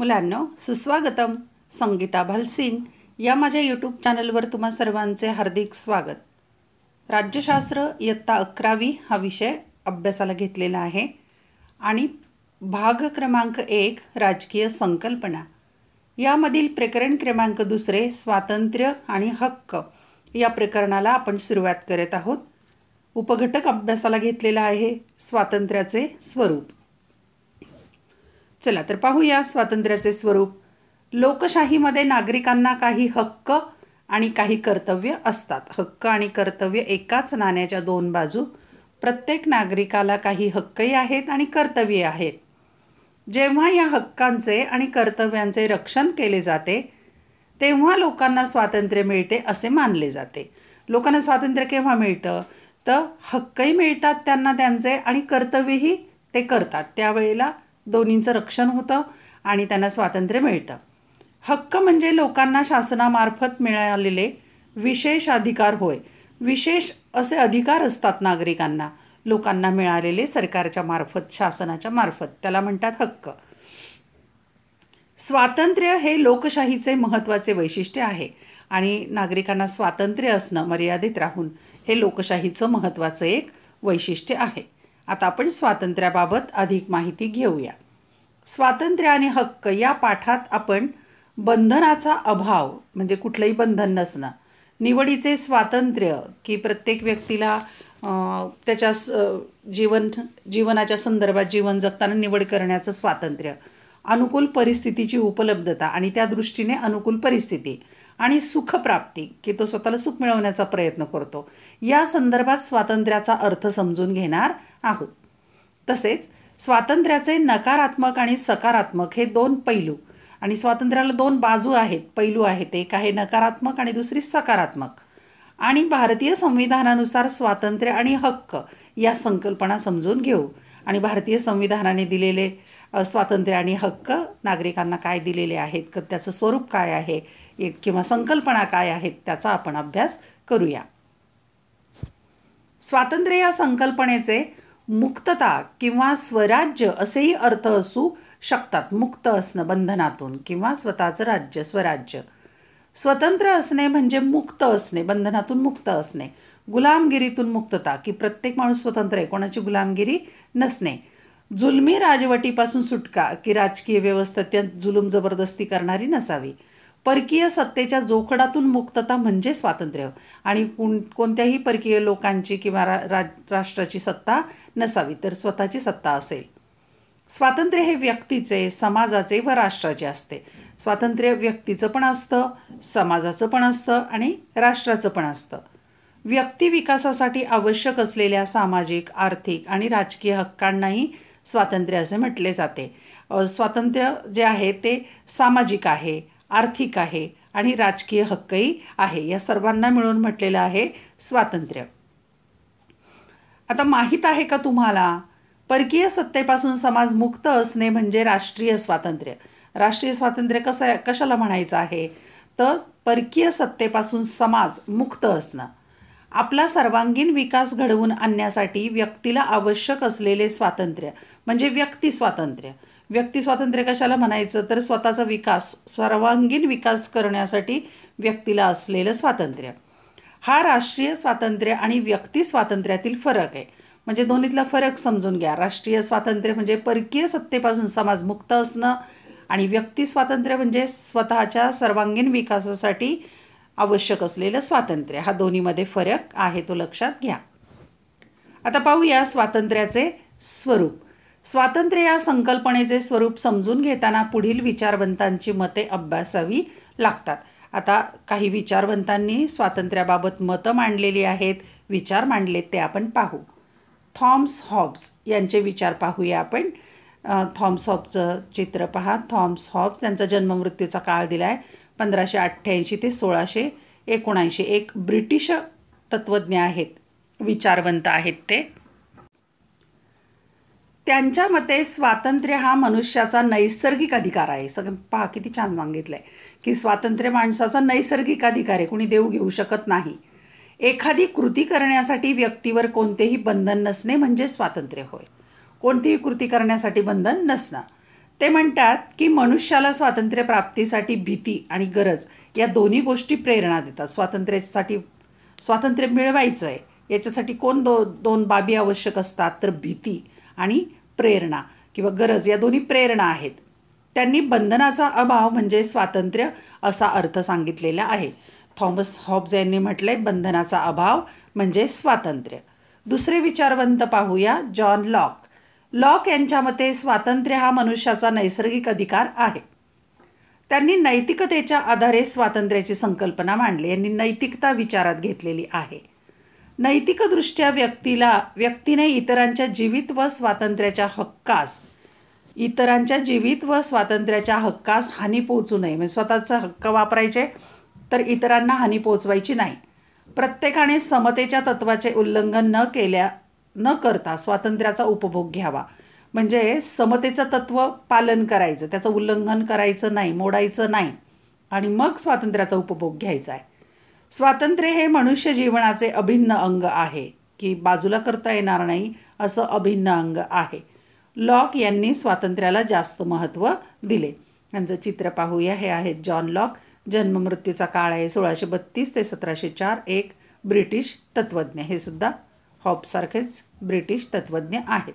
मुलांनो सुस्वागतम संगीता भालसिंग या माझ्या यूट्यूब चॅनलवर तुम्हा सर्वांचे हार्दिक स्वागत राज्यशास्त्र इयत्ता अकरावी हा विषय अभ्यासाला घेतलेला आहे आणि भाग क्रमांक एक राजकीय संकल्पना यामधील प्रकरण क्रमांक दुसरे स्वातंत्र्य आणि हक्क या प्रकरणाला आपण सुरुवात करत आहोत उपघटक अभ्यासाला घेतलेला आहे स्वातंत्र्याचे स्वरूप चला तर पाहूया स्वातंत्र्याचे स्वरूप लोकशाहीमध्ये नागरिकांना काही हक्क आणि काही कर्तव्य असतात हक्क आणि कर्तव्य एकाच नाण्याच्या दोन बाजू प्रत्येक नागरिकाला काही हक्कही आहेत आणि कर्तव्ये आहेत जेव्हा या हक्कांचे आणि कर्तव्यांचे रक्षण केले जाते तेव्हा लोकांना स्वातंत्र्य मिळते असे मानले जाते लोकांना स्वातंत्र्य केव्हा मिळतं तर हक्कही मिळतात त्यांना त्यांचे आणि कर्तव्यही ते करतात त्यावेळेला दोन्हींचं रक्षण होतं आणि त्यांना स्वातंत्र्य मिळतं हक्क म्हणजे लोकांना शासनामार्फत मिळालेले विशेष अधिकार होय विशेष असे अधिकार असतात नागरिकांना लोकांना मिळालेले सरकारच्या मार्फत शासनाच्या मार्फत त्याला म्हणतात हक्क स्वातंत्र्य हे लोकशाहीचे महत्त्वाचे वैशिष्ट्य आहे आणि नागरिकांना स्वातंत्र्य असणं मर्यादित राहून हे लोकशाहीचं महत्त्वाचं एक वैशिष्ट्य आहे आता आपण स्वातंत्र्याबाबत अधिक माहिती घेऊया स्वातंत्र्य आणि हक्क या पाठात आपण बंधनाचा अभाव म्हणजे कुठलंही बंधन नसणं निवडीचे स्वातंत्र्य की प्रत्येक व्यक्तीला त्याच्या जीवन जीवनाच्या संदर्भात जीवन जगताना निवड करण्याचं स्वातंत्र्य अनुकूल परिस्थितीची उपलब्धता आणि त्या दृष्टीने अनुकूल परिस्थिती आणि सुखप्राप्ती की तो स्वतःला सुख मिळवण्याचा प्रयत्न करतो या संदर्भात स्वातंत्र्याचा अर्थ समजून घेणार आहोत तसेच स्वातंत्र्याचे नकारात्मक आणि सकारात्मक हे दोन पैलू आणि स्वातंत्र्याला दोन बाजू आहेत पैलू आहेत एक आहे नकारात्मक आणि दुसरी सकारात्मक आणि भारतीय संविधानानुसार स्वातंत्र्य आणि हक्क या संकल्पना समजून घेऊ आणि भारतीय संविधानाने दिलेले स्वातंत्र्य आणि हक्क नागरिकांना काय दिलेले आहेत क त्याचं स्वरूप काय आहे किंवा संकल्पना काय आहेत त्याचा आपण अभ्यास करूया स्वातंत्र्य या संकल्पनेचे मुक्तता किंवा स्वराज्य असेही अर्थ असू शकतात मुक्त असणं बंधनातून किंवा स्वतःचं राज्य स्वराज्य स्वतंत्र असणे म्हणजे मुक्त असणे बंधनातून मुक्त असणे गुलामगिरीतून मुक्तता की प्रत्येक माणूस स्वतंत्र आहे कोणाची गुलामगिरी नसणे जुलमी राजवटीपासून सुटका की राजकीय व्यवस्था त्या जुलूम जबरदस्ती करणारी नसावी परकीय सत्तेच्या जोखडातून मुक्तता म्हणजे स्वातंत्र्य आणि कोण कोणत्याही परकीय लोकांची किंवा रा, रा राष्ट्राची सत्ता नसावी तर स्वतःची सत्ता असेल स्वातंत्र्य हे व्यक्तीचे समाजाचे व राष्ट्राचे असते स्वातंत्र्य व्यक्तीचं पण असतं समाजाचं पण असतं आणि राष्ट्राचं पण असतं व्यक्ती विकासासाठी आवश्यक असलेल्या सामाजिक आर्थिक आणि राजकीय हक्कांनाही स्वातंत्र्य असे म्हटले जाते स्वातंत्र्य जे आहे ते सामाजिक आहे आर्थिक आहे आणि राजकीय हक्कही आहे या सर्वांना मिळून म्हटलेलं आहे स्वातंत्र्य आता माहीत आहे का तुम्हाला परकीय सत्तेपासून समाज मुक्त असणे म्हणजे राष्ट्रीय स्वातंत्र्य राष्ट्रीय स्वातंत्र्य कसं कशाला म्हणायचं आहे तर परकीय सत्तेपासून समाज मुक्त असणं आपला सर्वांगीण विकास घडवून आणण्यासाठी व्यक्तीला आवश्यक असलेले स्वातंत्र्य म्हणजे व्यक्ती स्वातंत्र्य व्यक्ती स्वातंत्र्य कशाला म्हणायचं तर स्वतःचा विकास सर्वांगीण विकास करण्यासाठी व्यक्तीला असलेलं स्वातंत्र्य हा राष्ट्रीय स्वातंत्र्य आणि व्यक्ती स्वातंत्र्यातील फरक आहे म्हणजे दोन्हीतला फरक समजून घ्या राष्ट्रीय स्वातंत्र्य म्हणजे परकीय सत्तेपासून समाजमुक्त असणं आणि व्यक्ती स्वातंत्र्य म्हणजे स्वतःच्या सर्वांगीण विकासासाठी आवश्यक असलेलं स्वातंत्र्य हा दोन्हीमध्ये फरक आहे तो लक्षात घ्या आता पाहूया स्वातंत्र्याचे स्वरूप स्वातंत्र्य या संकल्पनेचे स्वरूप समजून घेताना पुढील विचारवंतांची मते अभ्यासावी लागतात आता काही विचारवंतांनी स्वातंत्र्याबाबत मतं मांडलेली आहेत विचार मांडलेत ते आपण पाहू थॉम्स हॉब्स यांचे विचार पाहूया आपण थॉम्स हॉबचं चित्र पहा थॉम्स हॉब त्यांचा जन्ममृत्यूचा काळ दिला आहे पंधराशे अठ्ठ्याऐंशी ते सोळाशे एकोणऐंशी एक ब्रिटिश तत्त्वज्ञ आहेत विचारवंत आहेत ते त्यांच्या मते स्वातंत्र्य हा मनुष्याचा नैसर्गिक अधिकार आहे सगळं पहा किती छान सांगितलं आहे की स्वातंत्र्य माणसाचा नैसर्गिक अधिकार आहे कुणी देऊ घेऊ शकत नाही एखादी कृती करण्यासाठी व्यक्तीवर कोणतेही बंधन नसणे म्हणजे स्वातंत्र्य होय कोणतीही कृती करण्यासाठी बंधन नसणं ते म्हणतात की मनुष्याला स्वातंत्र्य प्राप्तीसाठी भीती आणि गरज या दोन्ही गोष्टी प्रेरणा देतात स्वातंत्र्यासाठी स्वातंत्र्य मिळवायचं आहे याच्यासाठी कोण दो दोन बाबी आवश्यक असतात तर भीती आणि प्रेरणा किंवा गरज या दोन्ही प्रेरणा आहेत त्यांनी बंधनाचा अभाव म्हणजे स्वातंत्र्य असा अर्थ सांगितलेला आहे थॉमस हॉब्ज यांनी म्हटले बंधनाचा अभाव म्हणजे स्वातंत्र्य दुसरे विचारवंत पाहूया जॉन लॉक लॉक यांच्या मते स्वातंत्र्य हा मनुष्याचा नैसर्गिक अधिकार आहे त्यांनी नैतिकतेच्या आधारे स्वातंत्र्याची संकल्पना मांडली यांनी नैतिकता विचारात घेतलेली आहे नैतिकदृष्ट्या व्यक्तीला व्यक्तीने इतरांच्या जीवित व स्वातंत्र्याच्या हक्कास इतरांच्या जीवित व स्वातंत्र्याच्या हक्कास हानी पोहोचू नये म्हणजे स्वतःचा हक्क वापरायचे तर इतरांना हानी पोहोचवायची नाही प्रत्येकाने समतेच्या तत्वाचे उल्लंघन न केल्या न करता स्वातंत्र्याचा उपभोग घ्यावा म्हणजे समतेचं तत्त्व पालन करायचं त्याचं उल्लंघन करायचं नाही मोडायचं नाही आणि मग स्वातंत्र्याचा उपभोग घ्यायचा आहे स्वातंत्र्य हे मनुष्य जीवनाचे अभिन्न अंग आहे की बाजूला करता येणार नाही असं अभिन्न अंग आहे लॉक यांनी स्वातंत्र्याला जास्त महत्त्व दिले यांचं चित्र पाहूया हे आहेत जॉन लॉक जन्ममृत्यूचा काळ आहे सोळाशे बत्तीस ते सतराशे चार एक ब्रिटिश तत्वज्ञ हे सुद्धा हॉबसारखेच ब्रिटिश तत्वज्ञ आहेत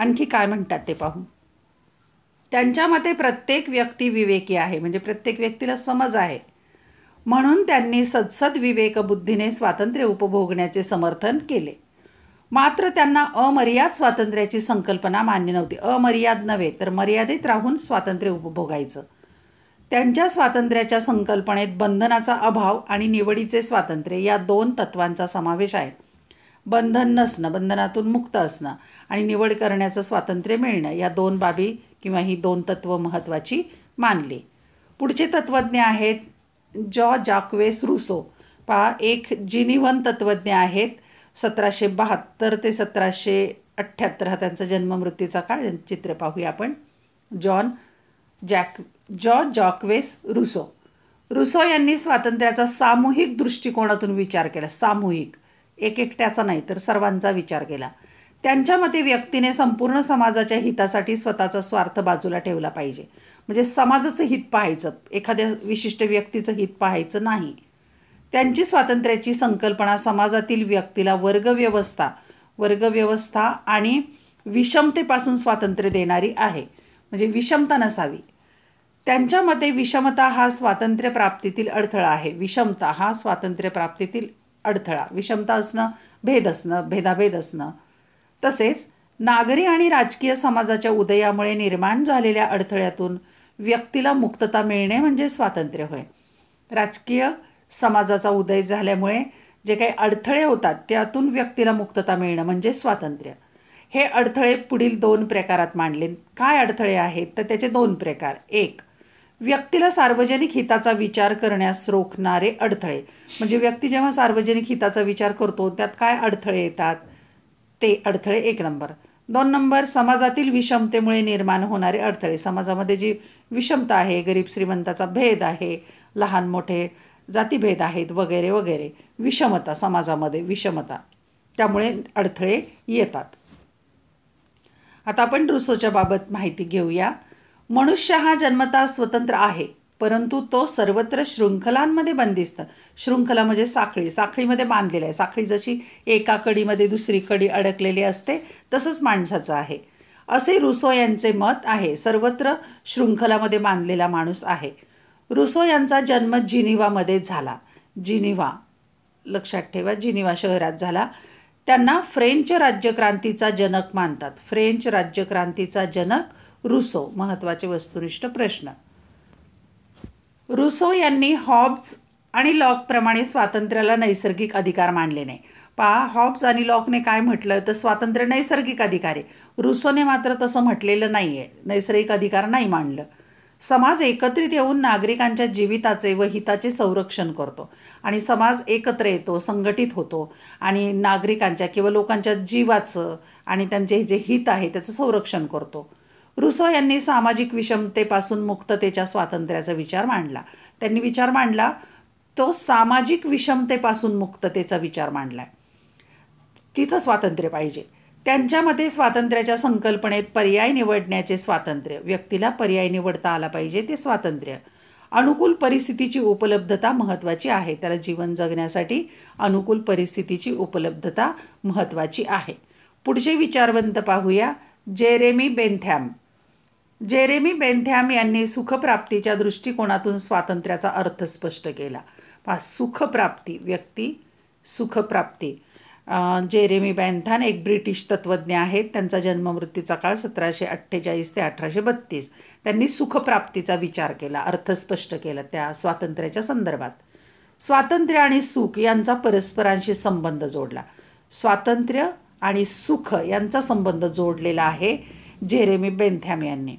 आणखी काय म्हणतात ते पाहू त्यांच्या मते प्रत्येक व्यक्ती विवेकी आहे म्हणजे प्रत्येक व्यक्तीला समज आहे म्हणून त्यांनी सदसद विवेकबुद्धीने स्वातंत्र्य उपभोगण्याचे समर्थन केले मात्र त्यांना अमर्याद स्वातंत्र्याची संकल्पना मान्य नव्हती अमर्याद नव्हे तर मर्यादित राहून स्वातंत्र्य उपभोगायचं त्यांच्या स्वातंत्र्याच्या संकल्पनेत बंधनाचा अभाव आणि निवडीचे स्वातंत्र्य या दोन तत्वांचा समावेश आहे बंधन नसणं बंधनातून मुक्त असणं आणि निवड करण्याचं स्वातंत्र्य मिळणं या दोन बाबी किंवा ही दोन तत्व महत्त्वाची मानली पुढचे तत्त्वज्ञ आहेत जॉ जाक्वेस रुसो पहा एक जिनिवन तत्त्वज्ञ आहेत सतराशे बहात्तर ते सतराशे अठ्ठ्याहत्तर हा त्यांचा जन्म मृत्यूचा काळ चित्र पाहूया आपण जॉन जॅक जॉ जॉक्वेस रुसो रुसो यांनी स्वातंत्र्याचा सामूहिक दृष्टिकोनातून विचार केला सामूहिक एक एकट्याचा नाही तर सर्वांचा विचार केला त्यांच्या मते व्यक्तीने संपूर्ण समाजाच्या हितासाठी स्वतःचा स्वार्थ बाजूला ठेवला पाहिजे म्हणजे समाजाचं हित पाहायचं एखाद्या विशिष्ट व्यक्तीचं हित पाहायचं नाही त्यांची स्वातंत्र्याची संकल्पना समाजातील व्यक्तीला वर्गव्यवस्था वर्गव्यवस्था आणि विषमतेपासून स्वातंत्र्य देणारी आहे म्हणजे विषमता नसावी त्यांच्या मते विषमता हा स्वातंत्र्य प्राप्तीतील अडथळा आहे विषमता हा स्वातंत्र्य प्राप्तीतील अडथळा विषमता असणं भेद असणं भेदाभेद असणं तसेच नागरी आणि राजकीय समाजाच्या उदयामुळे निर्माण झालेल्या अडथळ्यातून व्यक्तीला मुक्तता मिळणे म्हणजे स्वातंत्र्य होय राजकीय समाजाचा उदय झाल्यामुळे जे काही अडथळे होतात त्यातून व्यक्तीला मुक्तता मिळणं म्हणजे स्वातंत्र्य हे अडथळे पुढील दोन प्रकारात मांडले काय अडथळे आहेत तर त्याचे दोन प्रकार एक व्यक्तीला सार्वजनिक हिताचा विचार करण्यास रोखणारे अडथळे म्हणजे व्यक्ती जेव्हा सार्वजनिक हिताचा विचार करतो त्यात काय अडथळे येतात ते अडथळे एक नंबर दोन नंबर समाजातील विषमतेमुळे निर्माण होणारे अडथळे समाजामध्ये जी विषमता आहे गरीब श्रीमंताचा भेद आहे लहान मोठे जातीभेद आहेत वगैरे वगैरे विषमता समाजामध्ये विषमता त्यामुळे अडथळे येतात आता आपण रुसोच्या बाबत माहिती घेऊया मनुष्य हा जन्मता स्वतंत्र आहे परंतु तो सर्वत्र शृंखलांमध्ये बंदिस्त शृंखला म्हणजे साखळी साखळीमध्ये बांधलेला आहे साखळी जशी एका कडीमध्ये दुसरी कडी अडकलेली असते तसंच माणसाचं आहे असे रुसो यांचे मत आहे सर्वत्र शृंखलामध्ये बांधलेला माणूस आहे रुसो यांचा जन्म जिनिवामध्ये झाला जिनिवा लक्षात ठेवा जिनिवा शहरात झाला त्यांना फ्रेंच राज्यक्रांतीचा जनक मानतात फ्रेंच राज्यक्रांतीचा जनक रुसो महत्त्वाचे वस्तुनिष्ठ प्रश्न रुसो यांनी हॉब्स आणि लॉकप्रमाणे स्वातंत्र्याला नैसर्गिक अधिकार मानले नाही पहा हॉब्ज आणि लॉकने काय म्हटलं तर स्वातंत्र्य नैसर्गिक अधिकार आहे रुसोने मात्र तसं म्हटलेलं नाही नैसर्गिक अधिकार नाही मानलं समाज एकत्रित येऊन नागरिकांच्या जीविताचे व हिताचे संरक्षण करतो आणि समाज एकत्र येतो संघटित होतो आणि नागरिकांच्या किंवा लोकांच्या जीवाचं आणि त्यांचे जे हित आहे त्याचं संरक्षण करतो रुसो यांनी सामाजिक विषमतेपासून मुक्ततेच्या स्वातंत्र्याचा विचार मांडला त्यांनी विचार मांडला तो सामाजिक विषमतेपासून मुक्ततेचा विचार मांडला तिथं स्वातंत्र्य पाहिजे त्यांच्यामध्ये स्वातंत्र्याच्या संकल्पनेत पर्याय निवडण्याचे स्वातंत्र्य व्यक्तीला पर्याय निवडता आला पाहिजे ते स्वातंत्र्य अनुकूल परिस्थितीची उपलब्धता महत्त्वाची आहे त्याला जीवन जगण्यासाठी अनुकूल परिस्थितीची उपलब्धता महत्त्वाची आहे पुढचे विचारवंत पाहूया जेरेमी बेंथॅम जेरेमी बेंथॅम यांनी सुखप्राप्तीच्या दृष्टिकोनातून स्वातंत्र्याचा अर्थ स्पष्ट केला पा सुखप्राप्ती व्यक्ती सुखप्राप्ती जेरेमी बँथान एक ब्रिटिश तत्त्वज्ञ आहेत त्यांचा जन्ममृत्यूचा काळ सतराशे अठ्ठेचाळीस ते अठराशे बत्तीस त्यांनी सुखप्राप्तीचा विचार केला अर्थ स्पष्ट केला त्या स्वातंत्र्याच्या संदर्भात स्वातंत्र्य आणि सुख यांचा परस्परांशी संबंध जोडला स्वातंत्र्य आणि सुख यांचा संबंध जोडलेला आहे जेरेमी बेंथॅम यांनी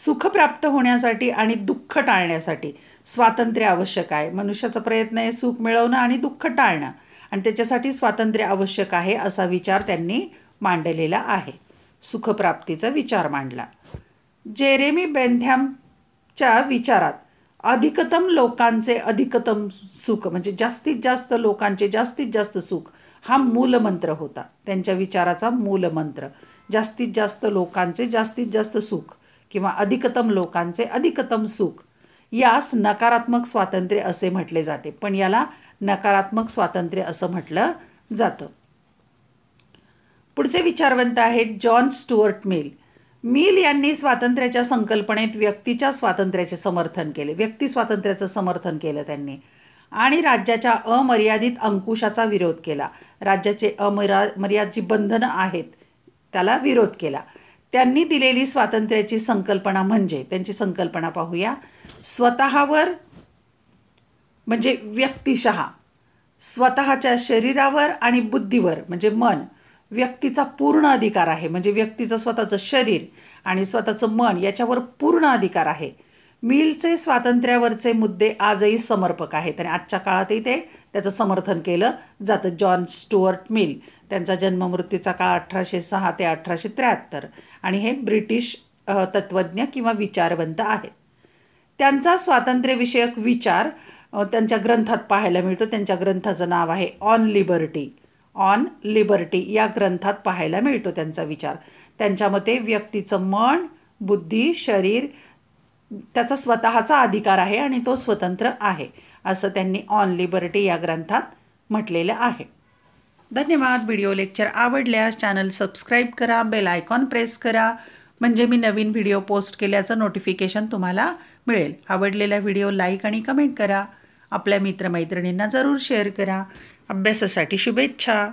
सुख प्राप्त होण्यासाठी आणि दुःख टाळण्यासाठी स्वातंत्र्य आवश्यक आहे मनुष्याचा प्रयत्न आहे सुख मिळवणं आणि दुःख टाळणं आणि त्याच्यासाठी स्वातंत्र्य आवश्यक आहे असा विचार त्यांनी मांडलेला आहे सुखप्राप्तीचा विचार मांडला जेरेमी बेंध्यामच्या विचारात अधिकतम लोकांचे अधिकतम सुख म्हणजे जास्तीत जास्त लोकांचे जास्तीत जास्त सुख हा मूलमंत्र होता त्यांच्या विचाराचा मूलमंत्र जास्तीत जास्त लोकांचे जास्तीत जास्त सुख किंवा अधिकतम लोकांचे अधिकतम सुख यास नकारात्मक स्वातंत्र्य असे म्हटले जाते पण याला नकारात्मक स्वातंत्र्य असं म्हटलं जातं पुढचे विचारवंत आहेत जॉन स्टुअर्ट मिल मिल यांनी स्वातंत्र्याच्या संकल्पनेत व्यक्तीच्या स्वातंत्र्याचे समर्थन केले व्यक्ती स्वातंत्र्याचं समर्थन केलं त्यांनी आणि राज्याच्या अमर्यादित अंकुशाचा विरोध केला राज्याचे अमरा मर्यादित जी बंधनं आहेत त्याला विरोध केला त्यांनी दिलेली स्वातंत्र्याची संकल्पना म्हणजे त्यांची संकल्पना पाहूया स्वतःवर म्हणजे व्यक्तिशः स्वतःच्या शरीरावर आणि बुद्धीवर म्हणजे मन व्यक्तीचा पूर्ण अधिकार आहे म्हणजे व्यक्तीचं स्वतःचं शरीर आणि स्वतःचं मन याच्यावर पूर्ण अधिकार आहे मिलचे स्वातंत्र्यावरचे मुद्दे आजही समर्पक आहेत आणि आजच्या काळातही ते त्याचं समर्थन केलं जातं जॉन स्टुअर्ट मिल त्यांचा जन्ममृत्यूचा काळ अठराशे सहा ते अठराशे त्र्याहत्तर आणि हे ब्रिटिश तत्त्वज्ञ किंवा विचारवंत आहेत त्यांचा स्वातंत्र्यविषयक विचार त्यांच्या ग्रंथात पाहायला मिळतो त्यांच्या ग्रंथाचं नाव आहे ऑन लिबर्टी ऑन लिबर्टी या ग्रंथात पाहायला मिळतो त्यांचा विचार त्यांच्या मते व्यक्तीचं मन बुद्धी शरीर त्याचा स्वतःचा अधिकार आहे आणि तो स्वतंत्र आहे असं त्यांनी ऑन लिबर्टी या ग्रंथात म्हटलेलं आहे धन्यवाद व्हिडिओ लेक्चर आवडल्यास चॅनल सबस्क्राईब करा बेल आयकॉन प्रेस करा म्हणजे मी नवीन व्हिडिओ पोस्ट केल्याचं नोटिफिकेशन तुम्हाला मिळेल आवडलेला व्हिडिओ लाईक आणि कमेंट करा आपल्या मित्रमैत्रिणींना जरूर शेअर करा अभ्यासासाठी शुभेच्छा